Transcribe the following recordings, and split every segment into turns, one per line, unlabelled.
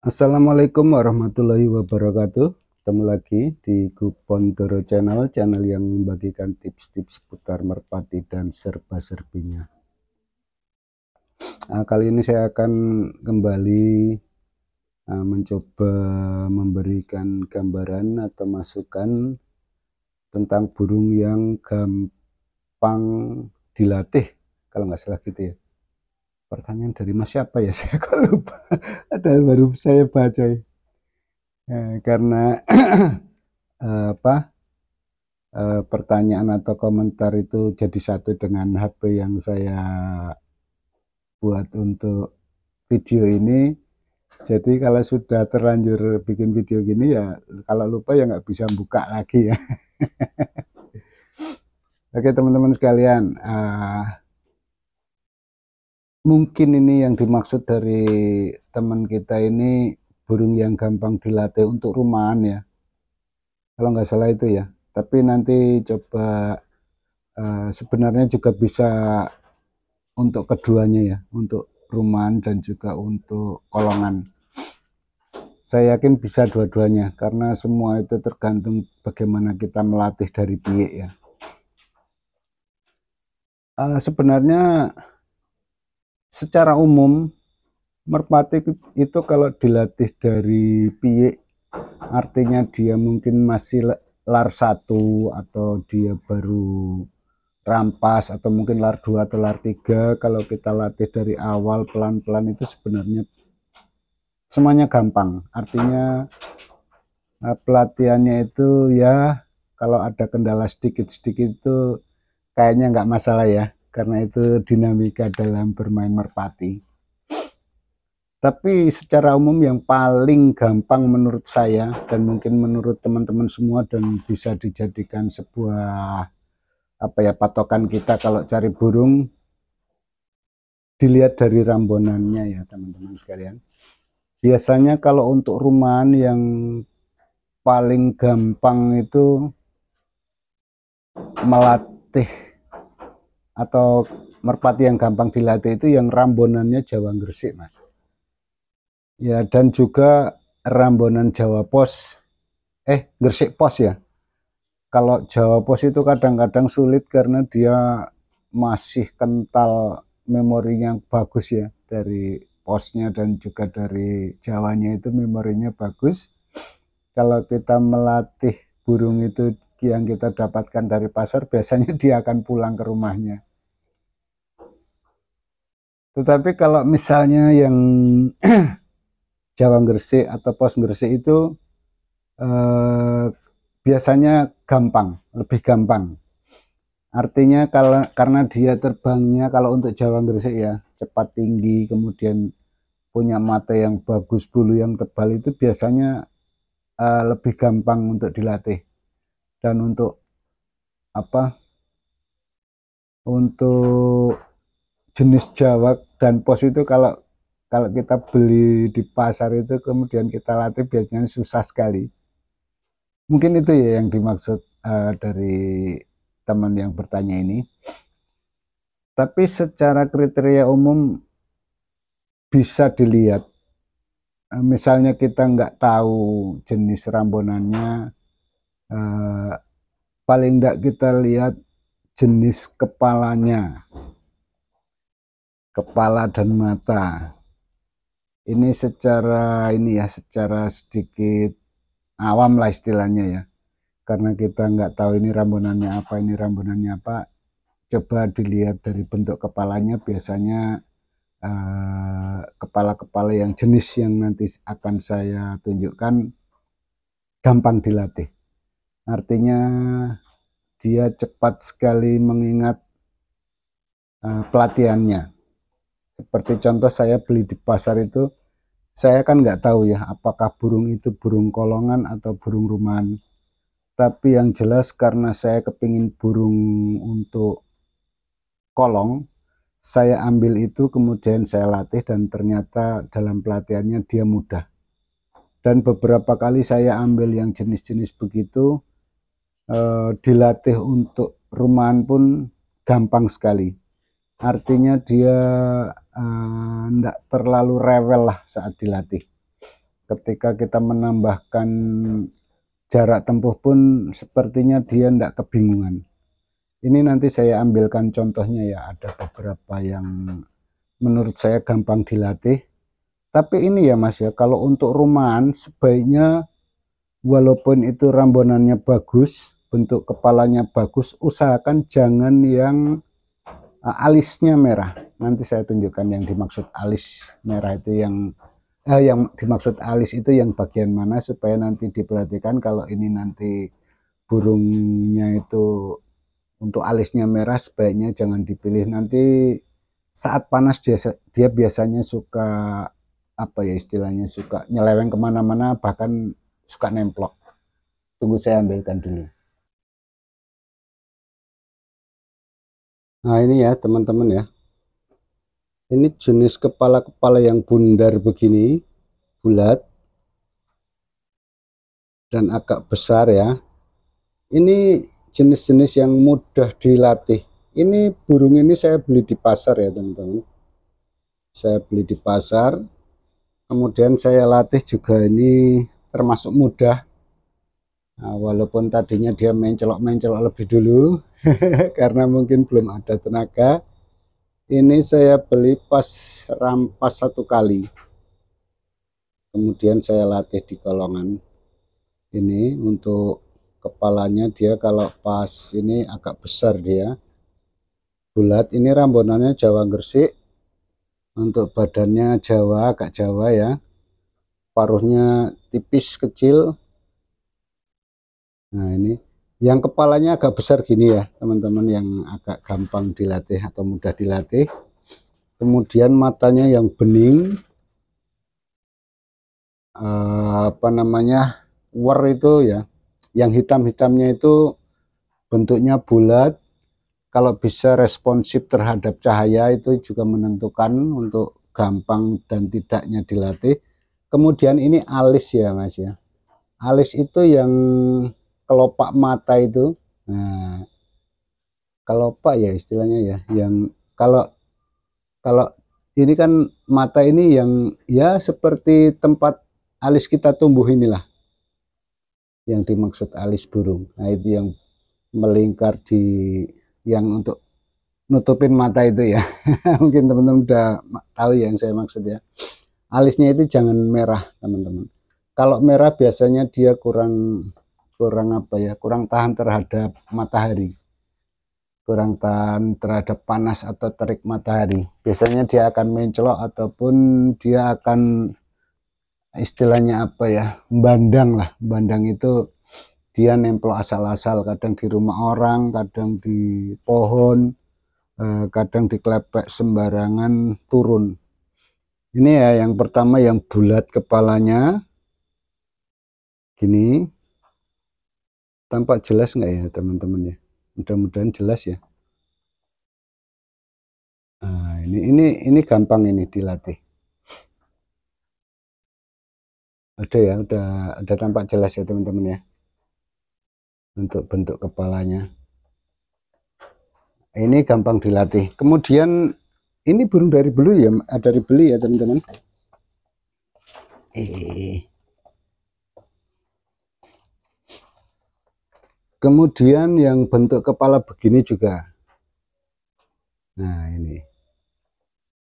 Assalamualaikum warahmatullahi wabarakatuh Ketemu lagi di Doro Channel Channel yang membagikan tips-tips seputar merpati dan serba-serbinya nah, Kali ini saya akan kembali uh, mencoba memberikan gambaran atau masukan Tentang burung yang gampang dilatih Kalau nggak salah gitu ya pertanyaan dari mas siapa ya saya kok lupa ada baru saya baca ya. Ya, karena eh, apa eh, pertanyaan atau komentar itu jadi satu dengan HP yang saya buat untuk video ini jadi kalau sudah terlanjur bikin video gini ya kalau lupa ya nggak bisa buka lagi ya oke teman-teman sekalian uh, mungkin ini yang dimaksud dari teman kita ini burung yang gampang dilatih untuk rumahan ya kalau nggak salah itu ya tapi nanti coba uh, sebenarnya juga bisa untuk keduanya ya untuk rumahan dan juga untuk kolongan saya yakin bisa dua-duanya karena semua itu tergantung bagaimana kita melatih dari biak ya uh, sebenarnya secara umum merpati itu kalau dilatih dari pie artinya dia mungkin masih lar satu atau dia baru rampas atau mungkin lar 2 atau lar 3 kalau kita latih dari awal pelan-pelan itu sebenarnya semuanya gampang artinya eh, pelatihannya itu ya kalau ada kendala sedikit-sedikit itu kayaknya nggak masalah ya karena itu dinamika dalam bermain merpati tapi secara umum yang paling gampang menurut saya dan mungkin menurut teman-teman semua dan bisa dijadikan sebuah apa ya patokan kita kalau cari burung dilihat dari rambonannya ya teman-teman sekalian biasanya kalau untuk rumahan yang paling gampang itu melatih atau merpati yang gampang dilatih itu yang rambonannya Jawa Gresik mas ya dan juga rambonan Jawa Pos eh Gresik Pos ya kalau Jawa Pos itu kadang-kadang sulit karena dia masih kental memori yang bagus ya dari posnya dan juga dari Jawanya itu memorinya bagus kalau kita melatih burung itu rezeki yang kita dapatkan dari pasar biasanya dia akan pulang ke rumahnya tetapi kalau misalnya yang Jawa Gresik atau pos Gresik itu eh, biasanya gampang, lebih gampang. Artinya kalau karena dia terbangnya kalau untuk Jawa Gresik ya cepat tinggi, kemudian punya mata yang bagus, bulu yang tebal itu biasanya eh, lebih gampang untuk dilatih dan untuk apa untuk jenis jawab dan pos itu kalau kalau kita beli di pasar itu kemudian kita latih biasanya susah sekali mungkin itu ya yang dimaksud uh, dari teman yang bertanya ini tapi secara kriteria umum bisa dilihat eh, misalnya kita nggak tahu jenis rambonannya Eh, paling tidak kita lihat jenis kepalanya kepala dan mata ini secara ini ya secara sedikit awam lah istilahnya ya karena kita nggak tahu ini rambunannya apa ini rambunannya apa coba dilihat dari bentuk kepalanya biasanya eh, kepala-kepala eh, kepala -kepala yang jenis yang nanti akan saya tunjukkan gampang dilatih artinya dia cepat sekali mengingat uh, pelatihannya seperti contoh saya beli di pasar itu saya kan nggak tahu ya apakah burung itu burung kolongan atau burung rumahan tapi yang jelas karena saya kepingin burung untuk kolong saya ambil itu kemudian saya latih dan ternyata dalam pelatihannya dia mudah dan beberapa kali saya ambil yang jenis-jenis begitu e, dilatih untuk rumahan pun gampang sekali artinya dia tidak eh, e, terlalu rewel lah saat dilatih ketika kita menambahkan jarak tempuh pun sepertinya dia tidak kebingungan ini nanti saya ambilkan contohnya ya ada beberapa yang menurut saya gampang dilatih tapi ini ya mas ya kalau untuk rumahan sebaiknya walaupun itu rambonannya bagus bentuk kepalanya bagus usahakan jangan yang uh, alisnya merah nanti saya tunjukkan yang dimaksud alis merah itu yang eh, yang dimaksud alis itu yang bagian mana supaya nanti diperhatikan kalau ini nanti burungnya itu untuk alisnya merah sebaiknya jangan dipilih nanti saat panas dia, dia biasanya suka apa ya istilahnya suka nyeleweng kemana-mana bahkan suka nemplok tunggu saya ambilkan dulu Nah ini ya teman-teman ya ini jenis kepala-kepala yang bundar begini bulat dan agak besar ya ini jenis-jenis yang mudah dilatih ini burung ini saya beli di pasar ya teman-teman saya beli di pasar kemudian saya latih juga ini termasuk mudah Nah, walaupun tadinya dia mencelok-mencelok lebih dulu karena mungkin belum ada tenaga. Ini saya beli pas rampas satu kali. Kemudian saya latih di kolongan. Ini untuk kepalanya dia kalau pas ini agak besar dia. Bulat ini rambonannya Jawa Gersik. Untuk badannya Jawa, agak Jawa ya. Paruhnya tipis kecil, Nah ini yang kepalanya agak besar gini ya teman-teman yang agak gampang dilatih atau mudah dilatih. Kemudian matanya yang bening. Uh, apa namanya war itu ya yang hitam-hitamnya itu bentuknya bulat kalau bisa responsif terhadap cahaya itu juga menentukan untuk gampang dan tidaknya dilatih kemudian ini alis ya mas ya alis itu yang kelopak mata itu nah kelopak ya istilahnya ya yang kalau kalau ini kan mata ini yang ya seperti tempat alis kita tumbuh inilah yang dimaksud alis burung nah itu yang melingkar di yang untuk nutupin mata itu ya mungkin teman-teman udah tahu yang saya maksud ya alisnya itu jangan merah teman-teman kalau merah biasanya dia kurang kurang apa ya kurang tahan terhadap matahari kurang tahan terhadap panas atau terik matahari biasanya dia akan mencelok ataupun dia akan istilahnya apa ya bandang lah bandang itu dia nempel asal-asal kadang di rumah orang kadang di pohon eh, kadang di klepek sembarangan turun ini ya yang pertama yang bulat kepalanya gini tampak jelas nggak ya teman-teman ya mudah-mudahan jelas ya nah, ini ini ini gampang ini dilatih ada ya udah ada tampak jelas ya teman-teman ya untuk bentuk kepalanya ini gampang dilatih kemudian ini burung dari beli ya dari beli ya teman-teman eh kemudian yang bentuk kepala begini juga nah ini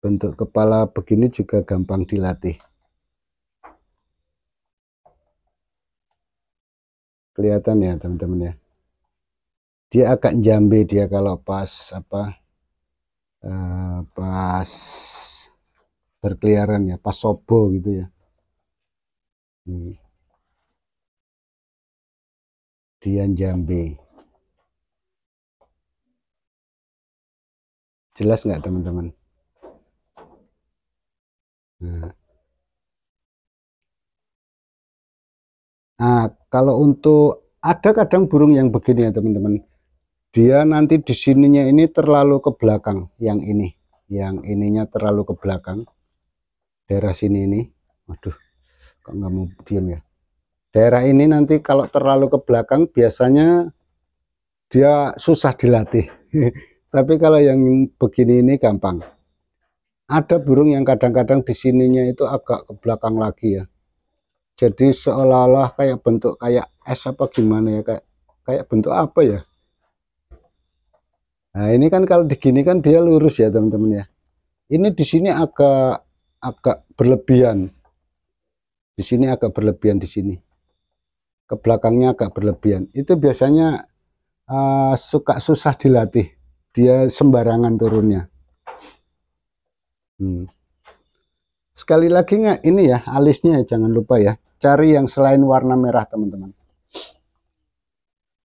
bentuk kepala begini juga gampang dilatih kelihatan ya teman-teman ya dia agak jambe dia kalau pas apa eh, pas berkeliaran ya pas sobo gitu ya ini. Dian Jambi. Jelas nggak teman-teman? Nah. nah. kalau untuk ada kadang burung yang begini ya teman-teman. Dia nanti di sininya ini terlalu ke belakang, yang ini, yang ininya terlalu ke belakang. Daerah sini ini. Waduh, kok nggak mau diam ya? daerah ini nanti kalau terlalu ke belakang biasanya dia susah dilatih tapi kalau yang begini ini gampang ada burung yang kadang-kadang di sininya itu agak ke belakang lagi ya jadi seolah-olah kayak bentuk kayak es apa gimana ya kayak kayak bentuk apa ya nah ini kan kalau begini kan dia lurus ya teman-teman ya ini di sini agak agak berlebihan di sini agak berlebihan di sini ke belakangnya agak berlebihan itu biasanya uh, suka susah dilatih dia sembarangan turunnya hmm. sekali lagi nggak ini ya alisnya ya, jangan lupa ya cari yang selain warna merah teman-teman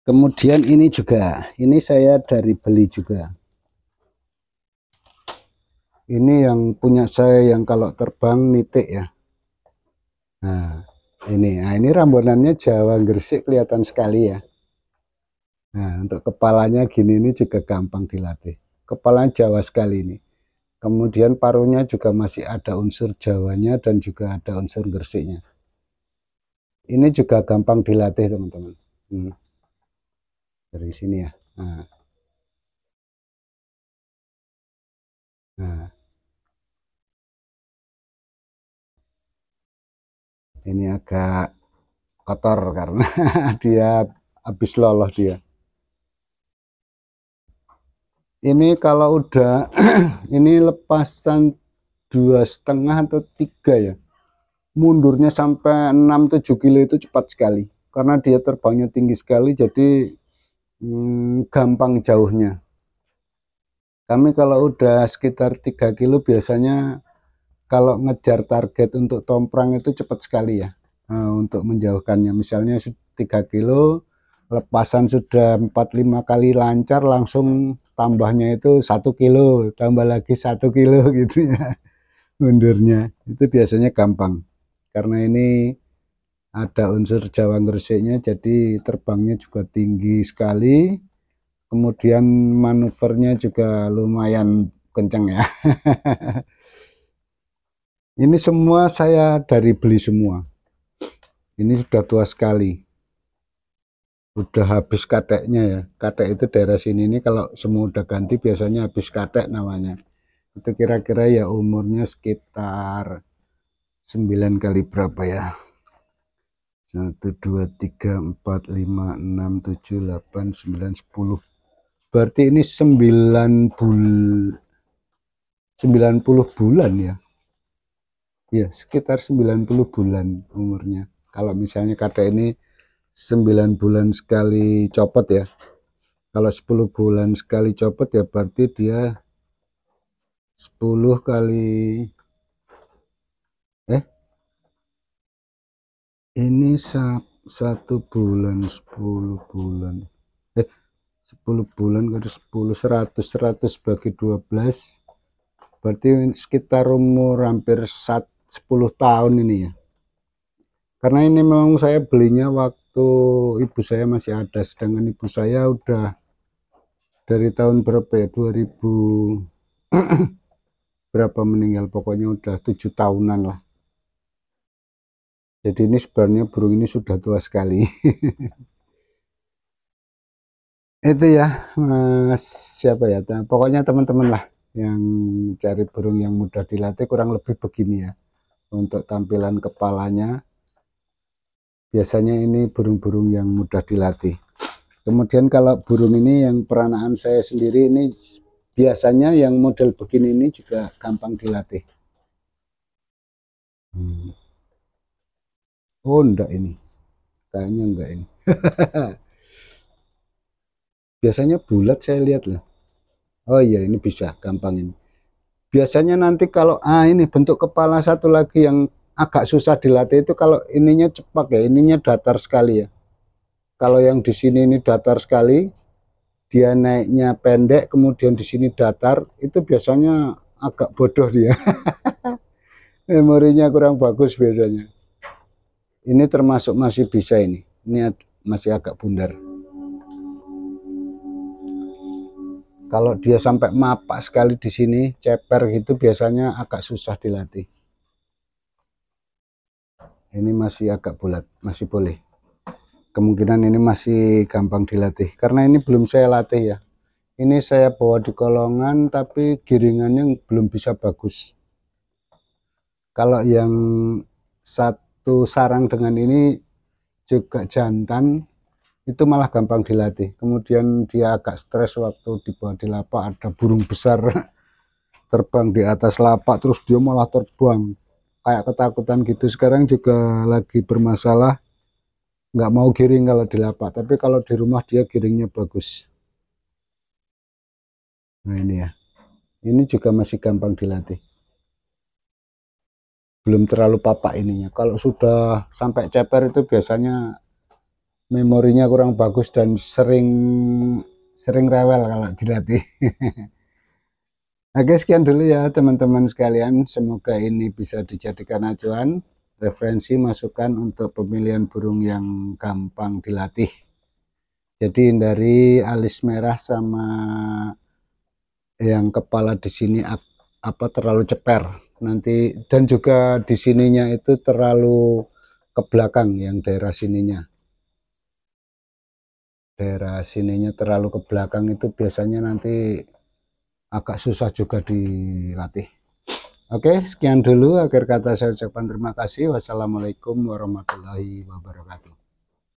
kemudian ini juga ini saya dari beli juga ini yang punya saya yang kalau terbang nitik ya nah ini nah ini rambonannya Jawa Gresik kelihatan sekali ya nah untuk kepalanya gini ini juga gampang dilatih kepala Jawa sekali ini kemudian paruhnya juga masih ada unsur Jawanya dan juga ada unsur Gresiknya ini juga gampang dilatih teman-teman hmm. dari sini ya nah. Nah, ini agak kotor karena dia habis lolos dia ini kalau udah ini lepasan dua setengah atau tiga ya mundurnya sampai 6-7 kilo itu cepat sekali karena dia terbangnya tinggi sekali jadi hmm, gampang jauhnya kami kalau udah sekitar tiga kilo biasanya kalau ngejar target untuk tomprang itu cepat sekali ya eh, untuk menjauhkannya misalnya 3 kilo lepasan sudah 45 kali lancar langsung tambahnya itu satu kilo tambah lagi satu kilo gitu ya mundurnya itu biasanya gampang karena ini ada unsur Jawa gresik jadi terbangnya juga tinggi sekali kemudian manuvernya juga lumayan kenceng ya ini semua saya dari beli semua ini sudah tua sekali udah habis kateknya ya katek itu daerah sini ini kalau semua udah ganti biasanya habis katek namanya itu kira-kira ya umurnya sekitar 9 kali berapa ya 1 2 3 4 5 6 7 8 9 10 berarti ini 9 bul 90 bulan ya ya sekitar 90 bulan umurnya kalau misalnya kata ini 9 bulan sekali copot ya kalau 10 bulan sekali copot ya berarti dia 10 kali eh ini satu bulan 10 bulan eh 10 bulan ke 10 100 100 bagi 12 berarti sekitar umur hampir satu 10 tahun ini ya karena ini memang saya belinya waktu ibu saya masih ada sedangkan ibu saya udah dari tahun berapa ya 2000 berapa meninggal pokoknya udah tujuh tahunan lah jadi ini sebenarnya burung ini sudah tua sekali itu ya mas siapa ya pokoknya teman-teman lah yang cari burung yang mudah dilatih kurang lebih begini ya untuk tampilan kepalanya biasanya ini burung-burung yang mudah dilatih kemudian kalau burung ini yang peranaan saya sendiri ini biasanya yang model begini ini juga gampang dilatih hmm. oh enggak ini kayaknya enggak ini biasanya bulat saya lihat lah oh iya ini bisa gampang ini biasanya nanti kalau ah ini bentuk kepala satu lagi yang agak susah dilatih itu kalau ininya cepat ya ininya datar sekali ya kalau yang di sini ini datar sekali dia naiknya pendek kemudian di sini datar itu biasanya agak bodoh dia memorinya kurang bagus biasanya ini termasuk masih bisa ini ini masih agak bundar kalau dia sampai mapak sekali di sini ceper gitu biasanya agak susah dilatih ini masih agak bulat masih boleh kemungkinan ini masih gampang dilatih karena ini belum saya latih ya ini saya bawa di kolongan tapi giringannya belum bisa bagus kalau yang satu sarang dengan ini juga jantan itu malah gampang dilatih kemudian dia agak stres waktu di bawah di lapak ada burung besar terbang di atas lapak terus dia malah terbang kayak ketakutan gitu sekarang juga lagi bermasalah nggak mau giring kalau di lapak tapi kalau di rumah dia giringnya bagus nah ini ya ini juga masih gampang dilatih belum terlalu papa ininya kalau sudah sampai ceper itu biasanya memorinya kurang bagus dan sering sering rewel kalau dilatih Oke sekian dulu ya teman-teman sekalian semoga ini bisa dijadikan acuan referensi masukan untuk pemilihan burung yang gampang dilatih jadi dari alis merah sama yang kepala di sini apa terlalu ceper nanti dan juga di sininya itu terlalu ke belakang yang daerah sininya daerah sininya terlalu ke belakang itu biasanya nanti agak susah juga dilatih Oke sekian dulu akhir kata saya ucapkan terima kasih wassalamualaikum warahmatullahi wabarakatuh